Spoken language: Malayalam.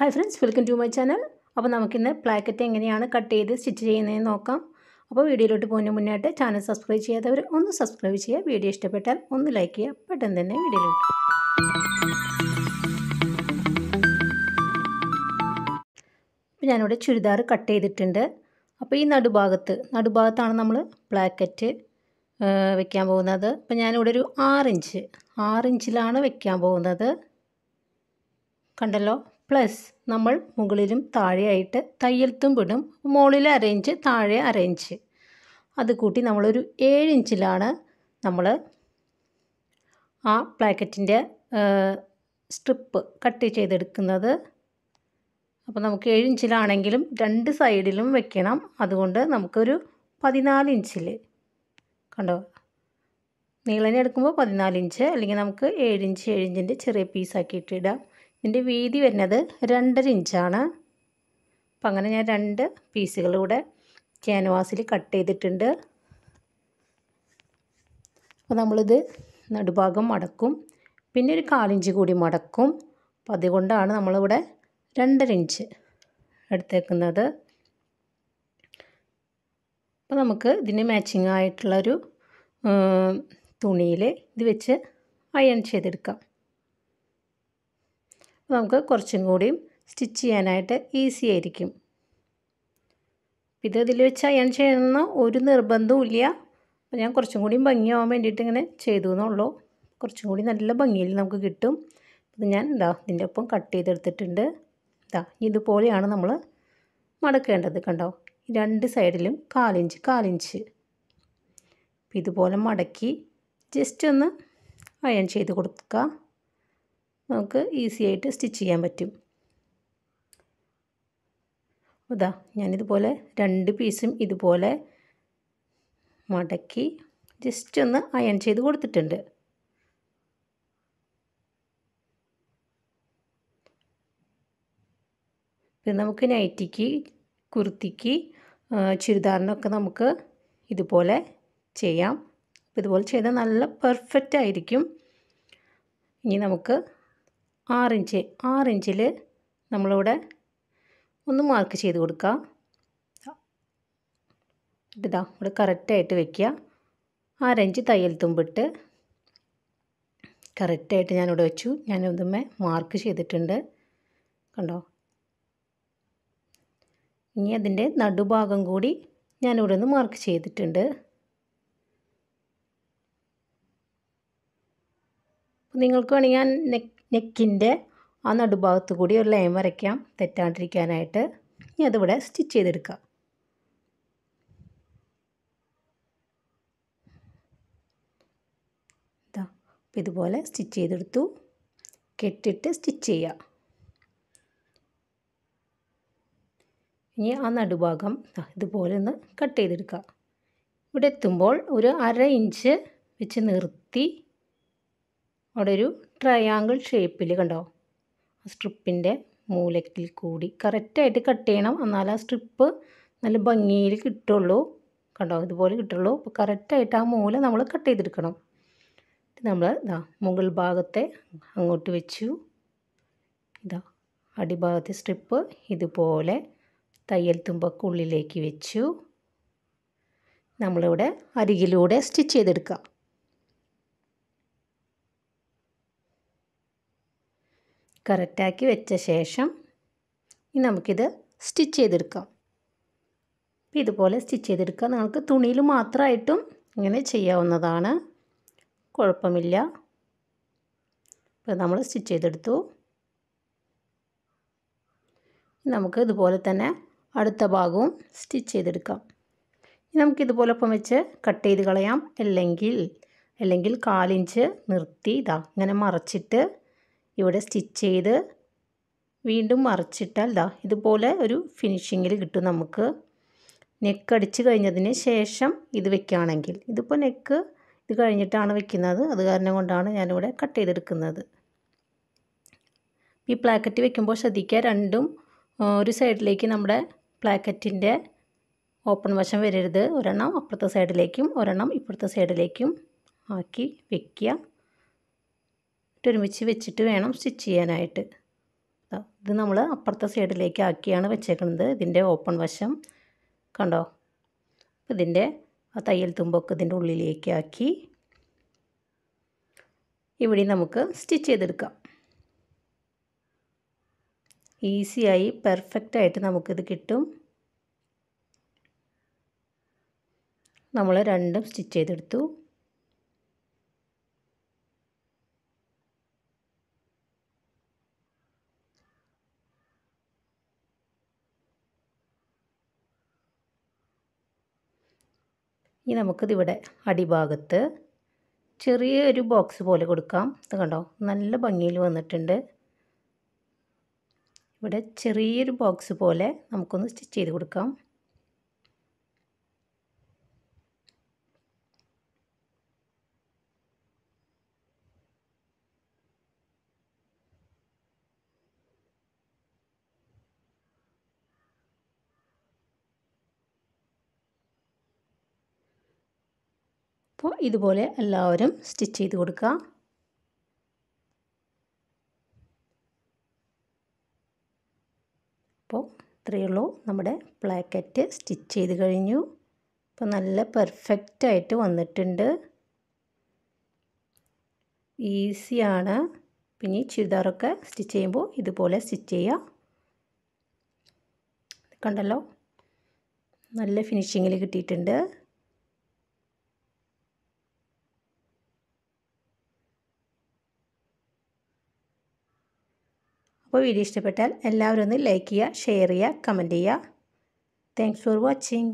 hi friends welcome to my channel അപ്പോൾ നമുക്കിന്ന് പ്ലാക്കറ്റ് എങ്ങനെയാണ് കട്ട് ചെയ്ത് സ്റ്റിച്ച് ചെയ്യുന്നതെന്ന് നോക്കാം അപ്പോൾ വീഡിയോയിലോട്ട് പോകുന്ന മുന്നായിട്ട് ചാനൽ സബ്സ്ക്രൈബ് ചെയ്യാത്തവർ ഒന്ന് സബ്സ്ക്രൈബ് ചെയ്യുക വീഡിയോ ഇഷ്ടപ്പെട്ടാൽ ഒന്ന് ലൈക്ക് ചെയ്യുക പെട്ടെന്ന് തന്നെ വീഡിയോ അപ്പോൾ ഞാനിവിടെ ചുരിദാർ കട്ട് ചെയ്തിട്ടുണ്ട് അപ്പോൾ ഈ നടുഭാഗത്ത് നടുഭാഗത്താണ് നമ്മൾ പ്ലാക്കറ്റ് വെക്കാൻ പോകുന്നത് അപ്പോൾ ഞാനിവിടെ ഒരു ആറിഞ്ച് ആറിഞ്ചിലാണ് വെക്കാൻ പോകുന്നത് കണ്ടല്ലോ പ്ലസ് നമ്മൾ മുകളിലും താഴെയായിട്ട് തയ്യൽത്തും ഇടും മുകളിൽ അറേഞ്ച് താഴെ അറേഞ്ച് അത് കൂട്ടി നമ്മളൊരു ഏഴ് ഇഞ്ചിലാണ് നമ്മൾ ആ പ്ലാക്കറ്റിൻ്റെ സ്ട്രിപ്പ് കട്ട് ചെയ്തെടുക്കുന്നത് അപ്പോൾ നമുക്ക് ഏഴ് ഇഞ്ചിലാണെങ്കിലും രണ്ട് സൈഡിലും വെക്കണം അതുകൊണ്ട് നമുക്കൊരു പതിനാല് ഇഞ്ചിൽ കണ്ടോ നീളനെ എടുക്കുമ്പോൾ പതിനാല് ഇഞ്ച് അല്ലെങ്കിൽ നമുക്ക് ഏഴിഞ്ച് ഇഞ്ച് ചെറിയ പീസാക്കിയിട്ടിടാം ഇതിൻ്റെ വീതി വരുന്നത് രണ്ടര ഇഞ്ചാണ് അപ്പം അങ്ങനെ ഞാൻ രണ്ട് പീസുകളിലൂടെ ക്യാൻവാസിൽ കട്ട് ചെയ്തിട്ടുണ്ട് അപ്പോൾ നമ്മളിത് നടുഭാഗം മടക്കും പിന്നെ ഒരു കാലിഞ്ച് കൂടി മടക്കും അപ്പം അതുകൊണ്ടാണ് നമ്മളിവിടെ രണ്ടര ഇഞ്ച് എടുത്തേക്കുന്നത് അപ്പോൾ നമുക്ക് ഇതിന് മാച്ചിങ് ആയിട്ടുള്ളൊരു തുണിയിൽ ഇത് വെച്ച് അയൺ ചെയ്തെടുക്കാം നമുക്ക് കുറച്ചും കൂടിയും സ്റ്റിച്ച് ചെയ്യാനായിട്ട് ഈസി ആയിരിക്കും ഇത് ഇതിൽ വെച്ച് അയൺ ചെയ്യണമെന്ന് ഒരു നിർബന്ധവും ഇല്ല അപ്പോൾ ഞാൻ കുറച്ചും കൂടി ഭംഗിയാവാൻ വേണ്ടിയിട്ട് ഇങ്ങനെ ചെയ്തു എന്നുള്ളൂ കുറച്ചും കൂടി നല്ല ഭംഗിയിൽ നമുക്ക് കിട്ടും ഇത് ഞാൻ ഇതാ ഇതിൻ്റെ ഒപ്പം കട്ട് ചെയ്തെടുത്തിട്ടുണ്ട് ഇതാ ഇതുപോലെയാണ് നമ്മൾ മടക്കേണ്ടത് കണ്ടോ രണ്ട് സൈഡിലും കാലിഞ്ച് കാലിഞ്ച് ഇതുപോലെ മടക്കി ജസ്റ്റ് ഒന്ന് അയൺ ചെയ്ത് കൊടുക്കുക നമുക്ക് ഈസി ആയിട്ട് സ്റ്റിച്ച് ചെയ്യാൻ പറ്റും അതാ ഞാനിതുപോലെ രണ്ട് പീസും ഇതുപോലെ മടക്കി ജസ്റ്റ് ഒന്ന് അയൺ ചെയ്ത് കൊടുത്തിട്ടുണ്ട് പിന്നെ നമുക്ക് നൈറ്റിക്ക് കുർത്തിക്ക് ചുരിദാറിനൊക്കെ നമുക്ക് ഇതുപോലെ ചെയ്യാം ഇതുപോലെ ചെയ്താൽ നല്ല പെർഫെക്റ്റ് ആയിരിക്കും ഇനി നമുക്ക് ആറിഞ്ച് ആറിഞ്ചിൽ നമ്മളിവിടെ ഒന്ന് മാർക്ക് ചെയ്ത് കൊടുക്കുക ഇതാ ഇവിടെ കറക്റ്റായിട്ട് വെക്കുക ആരഞ്ച് തയ്യൽ തുമ്പിട്ട് കറക്റ്റായിട്ട് ഞാനിവിടെ വെച്ചു ഞാൻ ഇതുമ്മേ മാർക്ക് ചെയ്തിട്ടുണ്ട് കണ്ടോ ഇനി അതിൻ്റെ നടുഭാഗം കൂടി ഞാനിവിടെ ഒന്ന് മാർക്ക് ചെയ്തിട്ടുണ്ട് നിങ്ങൾക്ക് വേണമെങ്കിൽ ഞാൻ നെക്ക് നെക്കിൻ്റെ ആ നടുഭാഗത്ത് കൂടി ഒരു ലൈൻ വരയ്ക്കാം തെറ്റാണ്ടിരിക്കാനായിട്ട് ഇനി അതിവിടെ സ്റ്റിച്ച് ചെയ്തെടുക്കാം അപ്പോൾ ഇതുപോലെ സ്റ്റിച്ച് ചെയ്തെടുത്തു കെട്ടിട്ട് സ്റ്റിച്ച് ചെയ്യുക ഇനി ആ നടുഭാഗം ഇതുപോലെ ഒന്ന് കട്ട് ചെയ്തെടുക്കുക ഇവിടെ എത്തുമ്പോൾ ഒരു അര ഇഞ്ച് വെച്ച് നിർത്തി അവിടെ ഒരു ട്രയാങ്കിൾ ഷേപ്പിൽ കണ്ടോ സ്ട്രിപ്പിൻ്റെ മൂലക്കിൽ കൂടി കറക്റ്റായിട്ട് കട്ട് ചെയ്യണം എന്നാൽ ആ സ്ട്രിപ്പ് നല്ല ഭംഗിയിൽ കിട്ടുള്ളൂ കണ്ടോ ഇതുപോലെ കിട്ടുള്ളൂ അപ്പോൾ കറക്റ്റായിട്ട് ആ മൂല നമ്മൾ കട്ട് ചെയ്തെടുക്കണം നമ്മൾ ഇതാ മുകൾ ഭാഗത്തെ അങ്ങോട്ട് വെച്ചു ഇതാ അടിഭാഗത്തെ സ്ട്രിപ്പ് ഇതുപോലെ തയ്യൽ തുമ്പക്കുള്ളിലേക്ക് വെച്ചു നമ്മളിവിടെ അരികിലൂടെ സ്റ്റിച്ച് ചെയ്തെടുക്കാം കറക്റ്റാക്കി വെച്ച ശേഷം ഇനി നമുക്കിത് സ്റ്റിച്ച് ചെയ്തെടുക്കാം അപ്പോൾ ഇതുപോലെ സ്റ്റിച്ച് ചെയ്തെടുക്കുക നിങ്ങൾക്ക് തുണിയിൽ മാത്രമായിട്ടും ഇങ്ങനെ ചെയ്യാവുന്നതാണ് കുഴപ്പമില്ല അപ്പോൾ നമ്മൾ സ്റ്റിച്ച് ചെയ്തെടുത്തു നമുക്ക് ഇതുപോലെ തന്നെ അടുത്ത ഭാഗവും സ്റ്റിച്ച് ചെയ്തെടുക്കാം നമുക്കിതുപോലെ ഒപ്പം വെച്ച് കട്ട് ചെയ്ത് കളയാം അല്ലെങ്കിൽ അല്ലെങ്കിൽ കാലിഞ്ച് നിർത്തി ഇതാ ഇങ്ങനെ മറച്ചിട്ട് ഇവിടെ സ്റ്റിച്ച് ചെയ്ത് വീണ്ടും മറിച്ചിട്ടാൽ ദാ ഇതുപോലെ ഒരു ഫിനിഷിങ്ങിൽ കിട്ടും നമുക്ക് നെക്ക് അടിച്ച് കഴിഞ്ഞതിന് ശേഷം ഇത് വെക്കുകയാണെങ്കിൽ ഇതിപ്പോൾ നെക്ക് ഇത് കഴിഞ്ഞിട്ടാണ് വെക്കുന്നത് അത് കാരണം കൊണ്ടാണ് ഞാനിവിടെ കട്ട് ചെയ്തെടുക്കുന്നത് ഈ പ്ലാക്കറ്റ് വെക്കുമ്പോൾ ശ്രദ്ധിക്കുക രണ്ടും ഒരു സൈഡിലേക്ക് നമ്മുടെ പ്ലാക്കറ്റിൻ്റെ ഓപ്പൺ വശം വരരുത് ഒരെണ്ണം അപ്പുറത്തെ സൈഡിലേക്കും ഒരെണ്ണം ഇപ്പുറത്തെ സൈഡിലേക്കും ആക്കി വെക്കുക ഇട്ടൊരുമിച്ച് വെച്ചിട്ട് വേണം സ്റ്റിച്ച് ചെയ്യാനായിട്ട് ഇത് നമ്മൾ അപ്പുറത്തെ സൈഡിലേക്ക് ആക്കിയാണ് വെച്ചേക്കുന്നത് ഇതിൻ്റെ ഓപ്പൺ വശം കണ്ടോ ഇതിൻ്റെ ആ തയ്യൽ തുമ്പൊക്കെ ഇതിൻ്റെ ഉള്ളിലേക്ക് ആക്കി ഇവിടെ നമുക്ക് സ്റ്റിച്ച് ചെയ്തെടുക്കാം ഈസിയായി പെർഫെക്റ്റായിട്ട് നമുക്കിത് കിട്ടും നമ്മൾ രണ്ടും സ്റ്റിച്ച് ചെയ്തെടുത്തു ഇനി നമുക്കിതിവിടെ അടിഭാഗത്ത് ചെറിയൊരു ബോക്സ് പോലെ കൊടുക്കാം ഇത് കണ്ടോ നല്ല ഭംഗിയിൽ വന്നിട്ടുണ്ട് ഇവിടെ ചെറിയൊരു ബോക്സ് പോലെ നമുക്കൊന്ന് സ്റ്റിച്ച് ചെയ്ത് കൊടുക്കാം അപ്പോൾ ഇതുപോലെ എല്ലാവരും സ്റ്റിച്ച് ചെയ്ത് കൊടുക്കുക അപ്പോൾ ഇത്രയേ ഉള്ളൂ നമ്മുടെ പ്ലാക്കറ്റ് സ്റ്റിച്ച് ചെയ്ത് കഴിഞ്ഞു അപ്പോൾ നല്ല പെർഫെക്റ്റായിട്ട് വന്നിട്ടുണ്ട് ഈസിയാണ് പിന്നെ ചുരിദാറൊക്കെ സ്റ്റിച്ച് ചെയ്യുമ്പോൾ ഇതുപോലെ സ്റ്റിച്ച് ചെയ്യുക കണ്ടല്ലോ നല്ല ഫിനിഷിങ്ങിൽ കിട്ടിയിട്ടുണ്ട് അപ്പോൾ വീഡിയോ ഇഷ്ടപ്പെട്ടാൽ എല്ലാവരും ഒന്ന് ലൈക്ക് ചെയ്യുക ഷെയർ ചെയ്യുക കമൻറ്റ് ചെയ്യുക താങ്ക്സ് ഫോർ വാച്ചിങ്